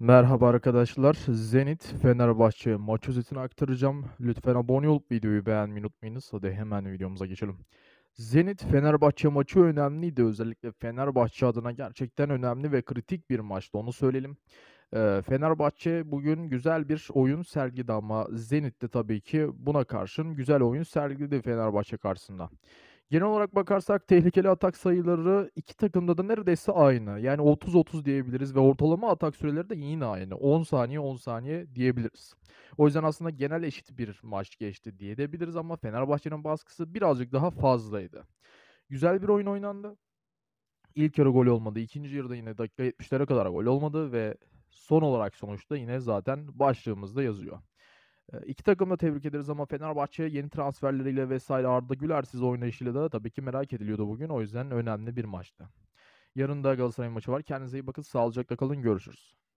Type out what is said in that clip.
Merhaba arkadaşlar. Zenit Fenerbahçe maç özetini aktaracağım. Lütfen abone olup videoyu beğenmeyi unutmayınız. Hadi hemen videomuza geçelim. Zenit Fenerbahçe maçı önemliydi. Özellikle Fenerbahçe adına gerçekten önemli ve kritik bir maçtı. Onu söyleyelim. Ee, Fenerbahçe bugün güzel bir oyun sergiledi ama Zenit de tabii ki buna karşın güzel oyun sergiledi Fenerbahçe karşısında. Genel olarak bakarsak tehlikeli atak sayıları iki takımda da neredeyse aynı. Yani 30-30 diyebiliriz ve ortalama atak süreleri de yine aynı. 10 saniye 10 saniye diyebiliriz. O yüzden aslında genel eşit bir maç geçti diye de biliriz ama Fenerbahçe'nin baskısı birazcık daha fazlaydı. Güzel bir oyun oynandı. İlk yarı gol olmadı. İkinci yarıda yine dakika 70'lere kadar gol olmadı ve son olarak sonuçta yine zaten başlığımızda yazıyor. Ee, iki takım da tebrik ederiz ama Fenerbahçe yeni transferleriyle vesaire Arda Güler'siz oynayışıyla da tabii ki merak ediliyordu bugün. O yüzden önemli bir maçtı. Yarın da Galatasaray maçı var. Kendinize iyi bakın. Sağlıcakla kalın. Görüşürüz.